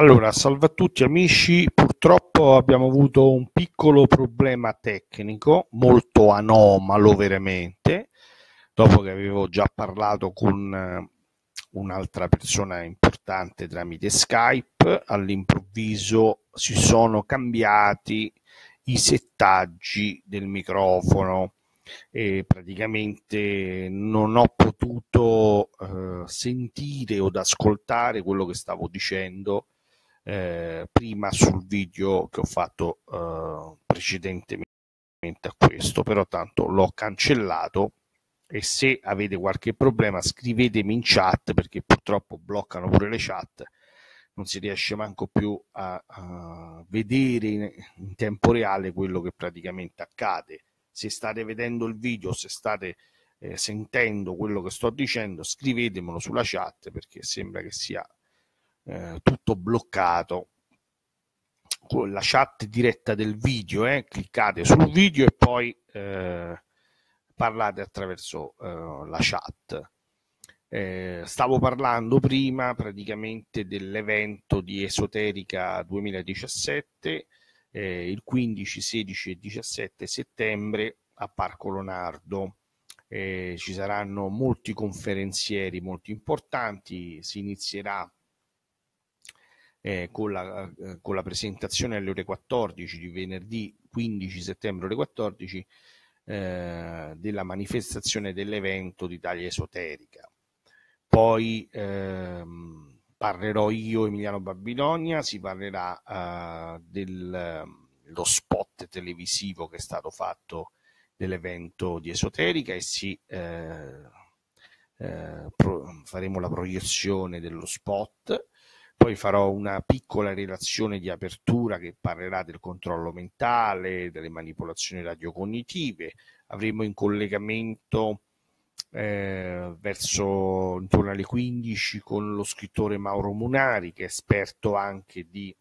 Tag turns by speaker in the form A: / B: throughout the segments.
A: Allora, salve a tutti amici, purtroppo abbiamo avuto un piccolo problema tecnico, molto anomalo veramente, dopo che avevo già parlato con eh, un'altra persona importante tramite Skype, all'improvviso si sono cambiati i settaggi del microfono e praticamente non ho potuto eh, sentire o ascoltare quello che stavo dicendo eh, prima sul video che ho fatto eh, precedentemente a questo, però tanto l'ho cancellato e se avete qualche problema scrivetemi in chat perché purtroppo bloccano pure le chat non si riesce manco più a, a vedere in, in, tempo reale quello che praticamente accade se state vedendo il video se state eh, sentendo quello che sto dicendo scrivetemelo sulla chat perché sembra che sia eh, tutto bloccato con la chat diretta del video, eh, cliccate sul video e poi eh, parlate attraverso eh, la chat. Eh, stavo parlando prima praticamente dell'evento di Esoterica 2017, eh, il 15, 16 e 17 settembre a Parco Lonardo. Eh, ci saranno molti conferenzieri molto importanti, si inizierà eh, con, la, eh, con, la, presentazione alle ore 14 di venerdì 15 settembre ore 14 eh, della manifestazione dell'evento di taglia esoterica. Poi ehm, parlerò io, Emiliano Babilonia, si parlerà eh, dello ehm, spot televisivo che è stato fatto dell'evento di esoterica e si... Eh, eh, pro, faremo la proiezione dello spot poi farò una piccola relazione di apertura che parlerà del controllo mentale, delle manipolazioni radiocognitive. Avremo in collegamento eh, verso intorno alle 15 con lo scrittore Mauro Munari, che è esperto anche di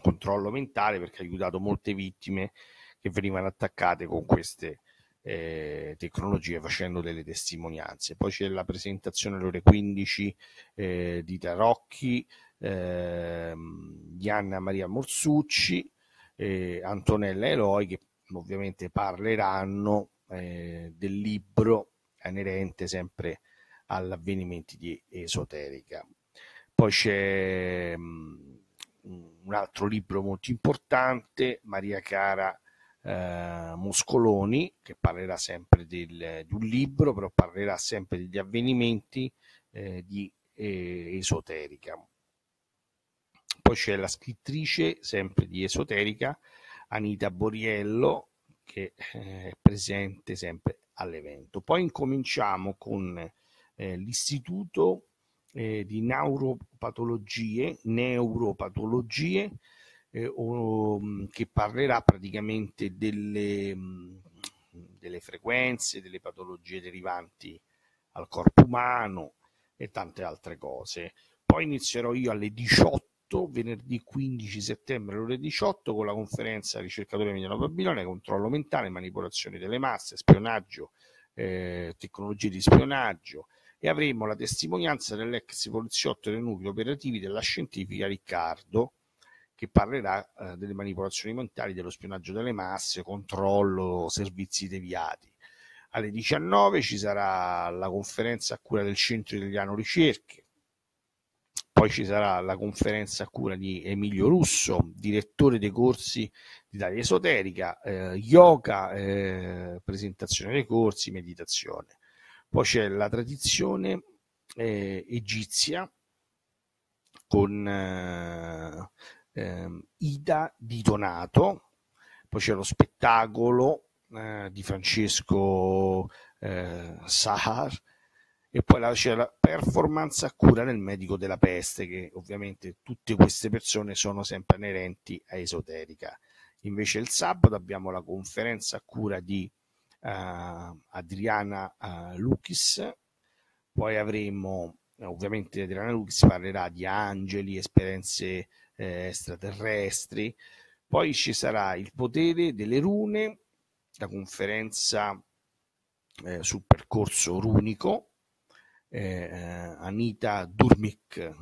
A: controllo mentale perché ha aiutato molte vittime che venivano attaccate con queste eh, tecnologie facendo delle testimonianze. Poi c'è la presentazione alle ore 15 eh, di Tarocchi eh, di Anna Maria Morsucci, e Antonella Eloi, che ovviamente parleranno eh, del libro inerente sempre all'avvenimento di Esoterica. Poi c'è mh, mm, un altro libro molto importante, Maria Cara eh, Moscoloni, che parlerà sempre del, di un libro, però parlerà sempre degli avvenimenti eh, di eh, esoterica. Poi c'è la scrittrice, sempre di esoterica, Anita Boriello, che eh, è presente sempre all'evento. Poi incominciamo con eh, l'Istituto eh, di Neuropatologie, neuropatologie eh, o, mm, che parlerà praticamente delle, mm, delle frequenze, delle patologie derivanti al corpo umano e tante altre cose. Poi inizierò io alle 18 venerdì 15 settembre alle ore 18 con la conferenza ricercatore Emiliano Babilone, controllo mentale, manipolazione delle masse, spionaggio, eh, tecnologie di spionaggio e avremo la testimonianza dell'ex poliziotto dei nuclei operativi della scientifica Riccardo che parlerà eh, delle manipolazioni mentali, dello spionaggio delle masse, controllo, servizi deviati. Alle 19 ci sarà la conferenza a cura del Centro Italiano Ricerche poi ci sarà la conferenza a cura di Emilio Russo, direttore dei corsi di Italia Esoterica, eh, yoga, eh, presentazione dei corsi, meditazione. Poi c'è la tradizione eh, egizia con eh, ehm, Ida di Donato, poi c'è lo spettacolo eh, di Francesco eh, Sahar, e poi la, c'è la performance a cura del medico della peste, che ovviamente tutte queste persone sono sempre inerenti a esoterica. Invece il sabato abbiamo la conferenza a cura di uh, Adriana uh, Lucchis, poi avremo eh, ovviamente Adriana Lucchis parlerà di angeli, esperienze eh, extraterrestri, poi ci sarà il potere delle rune, la conferenza eh, sul percorso runico, eh, eh, Anita Durmic.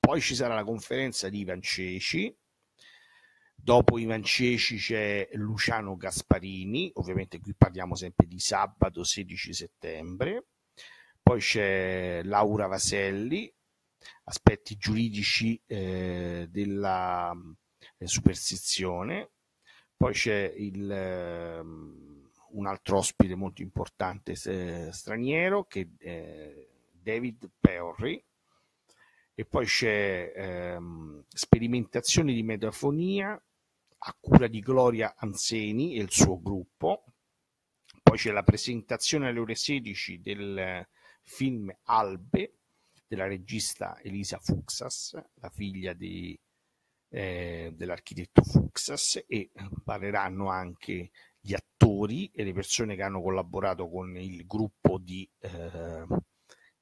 A: Poi ci sarà la conferenza di Ivan Ceci, dopo Ivan Ceci c'è Luciano Gasparini, ovviamente qui parliamo sempre di sabato 16 settembre, poi c'è Laura Vaselli, aspetti giuridici eh, della eh, superstizione, poi c'è il, eh, un altro ospite molto importante eh, straniero che eh, David Perry, e poi c'è ehm, Sperimentazioni di Metafonia a cura di Gloria Anzeni e il suo gruppo, poi c'è la presentazione alle ore 16 del film Albe della regista Elisa Fuxas, la figlia di, eh, dell'architetto Fuxas e parleranno anche gli attori e le persone che hanno collaborato con il gruppo di eh,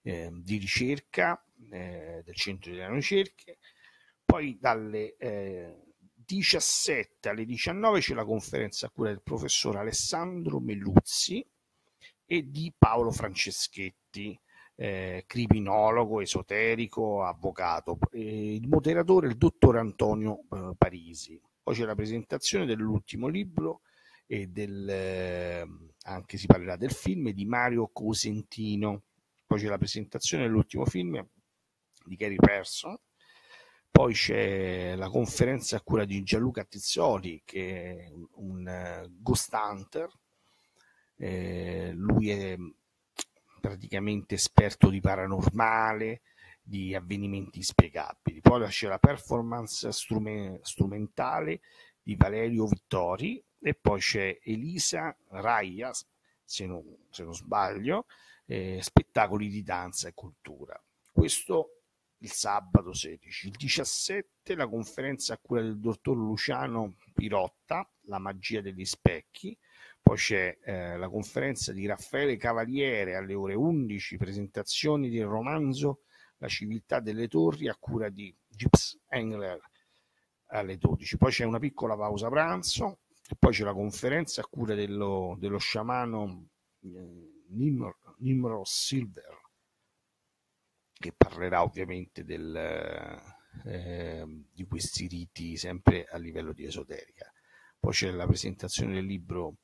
A: eh, di ricerca eh, del Centro di Ricerche, poi dalle 17 eh, alle 19 c'è la conferenza a cura del professor Alessandro Melluzzi e di Paolo Franceschetti. Eh, criminologo, esoterico, avvocato, eh, il moderatore è il dottor Antonio eh, Parisi. Poi c'è la presentazione dell'ultimo libro e del, ehm, anche si parlerà del film di Mario Cosentino poi c'è la presentazione dell'ultimo film di Gary Person, poi c'è la conferenza a cura di Gianluca Tizzoli, che è un eh, ghost hunter, eh, lui è praticamente esperto di paranormale, di avvenimenti inspiegabili. Poi c'è la performance strume- strumentale di Valerio Vittori e poi c'è Elisa Raia, se non, se non sbaglio, eh, spettacoli di danza e cultura. Questo il sabato 16. Il 17 la conferenza a cura del dottor Luciano Pirotta, La magia degli specchi. Poi c'è eh, la conferenza di Raffaele Cavaliere alle ore 11, presentazioni del romanzo La civiltà delle torri a cura di Gips Engler alle 12. Poi c'è una piccola pausa pranzo e poi c'è la conferenza a cura dello, dello sciamano eh, Nimr Nimrod Silver, che parlerà ovviamente del, eh, di questi riti sempre a livello di esoterica. Poi c'è la presentazione del libro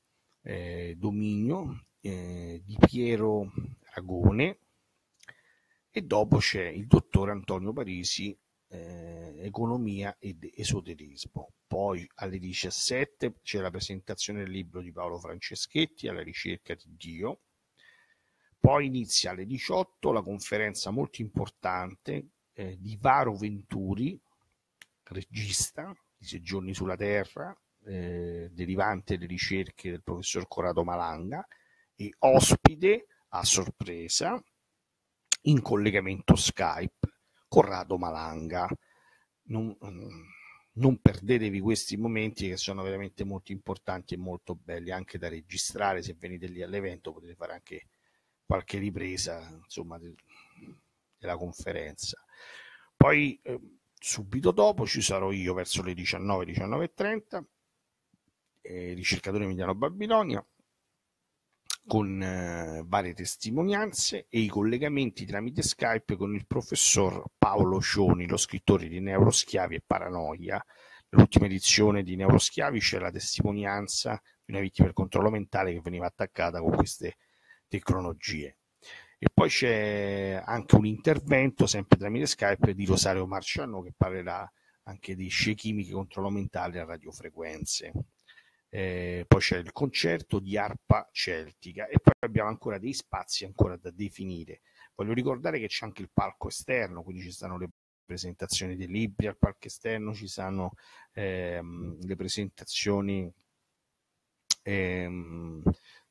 A: eh, Dominio eh, di Piero Ragone e dopo c'è il dottor Antonio Parisi, eh, Economia ed Esoterismo. Poi alle 17 c'è la presentazione del libro di Paolo Franceschetti, Alla ricerca di Dio poi inizia alle 18 la conferenza molto importante eh, di Varo Venturi, regista di Sei giorni sulla Terra, eh, derivante dalle ricerche del professor Corrado Malanga e ospite a sorpresa in collegamento Skype Corrado Malanga. Non, non, perdetevi questi momenti che sono veramente molto importanti e molto belli anche da registrare. Se venite lì all'evento potete fare anche qualche ripresa insomma, della conferenza. Poi eh, subito dopo ci sarò io verso le 19, 19.30, eh, ricercatore Emiliano Babilonia, con eh, varie testimonianze e i collegamenti tramite Skype con il professor Paolo Cioni, lo scrittore di Neuroschiavi e Paranoia. Nell'ultima edizione di Neuroschiavi c'è la testimonianza di una vittima del controllo mentale che veniva attaccata con queste tecnologie. E poi c'è anche un intervento, sempre tramite Skype, di Rosario Marciano che parlerà anche di scie chimiche, contro l'aumentare a radiofrequenze. Eh, poi c'è il concerto di arpa celtica e poi abbiamo ancora dei spazi ancora da definire. Voglio ricordare che c'è anche il palco esterno, quindi ci stanno le presentazioni dei libri al palco esterno, ci sono ehm, le presentazioni ehm,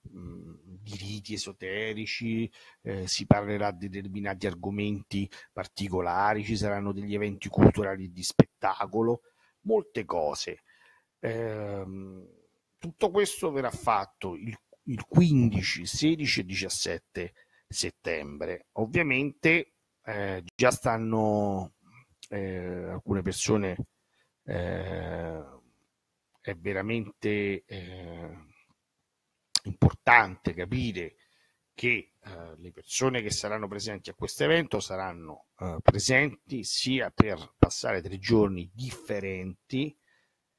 A: di riti esoterici, eh, si parlerà di determinati argomenti particolari, ci saranno degli eventi culturali di spettacolo, molte cose. Eh, tutto questo verrà fatto il, il 15, 16 e 17 settembre. Ovviamente eh, già stanno eh, alcune persone, eh, è veramente eh, importante capire che eh, le persone che saranno presenti a questo evento saranno eh, presenti sia per passare tre giorni differenti,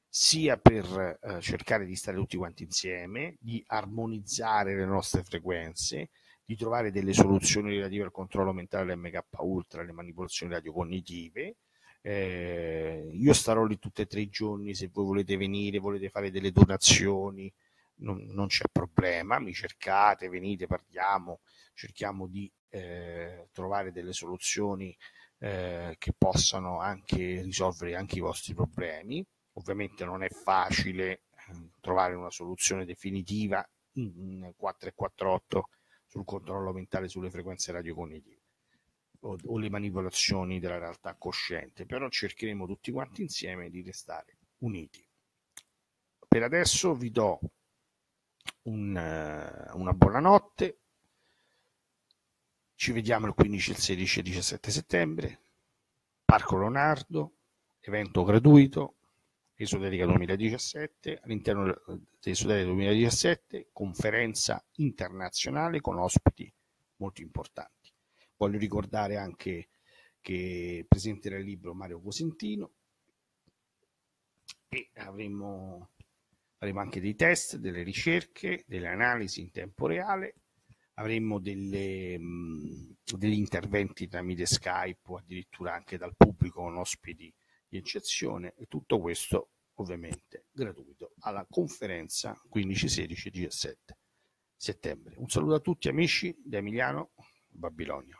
A: sia per eh, cercare di stare tutti quanti insieme, di armonizzare le nostre frequenze, di trovare delle soluzioni relative al controllo mentale dell'MK Ultra, alle manipolazioni radiocognitive. Eh, io starò lì tutti e tre i giorni, se voi volete venire, volete fare delle donazioni, non, non c'è problema, mi cercate, venite, parliamo, cerchiamo di eh, trovare delle soluzioni eh, che possano anche risolvere anche i vostri problemi. Ovviamente non è facile eh, trovare una soluzione definitiva in 448 sul controllo mentale sulle frequenze radiocognitive o, o le manipolazioni della realtà cosciente, però cercheremo tutti quanti insieme di restare uniti. Per adesso vi do un, eh, una buona notte. Ci vediamo il 15, il 16 e il 17 settembre. Parco Leonardo, evento gratuito, Esoterica 2017, all'interno eh, dell'Esotelica 2017, conferenza internazionale con ospiti molto importanti. Voglio ricordare anche che presenterà il libro Mario Cosentino e avremo avremo anche dei test, delle ricerche, delle analisi in tempo reale, avremo delle, mh, mm, degli interventi tramite Skype o addirittura anche dal pubblico con ospiti di eccezione e tutto questo ovviamente gratuito alla conferenza 15, 16 17 settembre. Un saluto a tutti amici da Emiliano Babilonia.